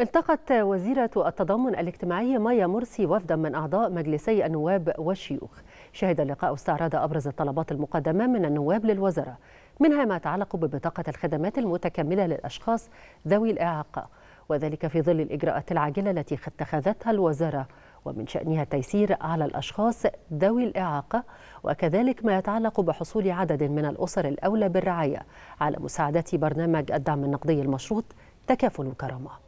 التقت وزيرة التضامن الاجتماعي مايا مرسي وفدا من أعضاء مجلسي النواب والشيوخ شهد اللقاء استعراض أبرز الطلبات المقدمة من النواب للوزارة منها ما يتعلق ببطاقة الخدمات المتكاملة للأشخاص ذوي الإعاقة وذلك في ظل الإجراءات العاجلة التي اتخذتها الوزارة ومن شأنها التيسير على الأشخاص ذوي الإعاقة وكذلك ما يتعلق بحصول عدد من الأسر الأولى بالرعاية على مساعدة برنامج الدعم النقدي المشروط تكافل الكرامه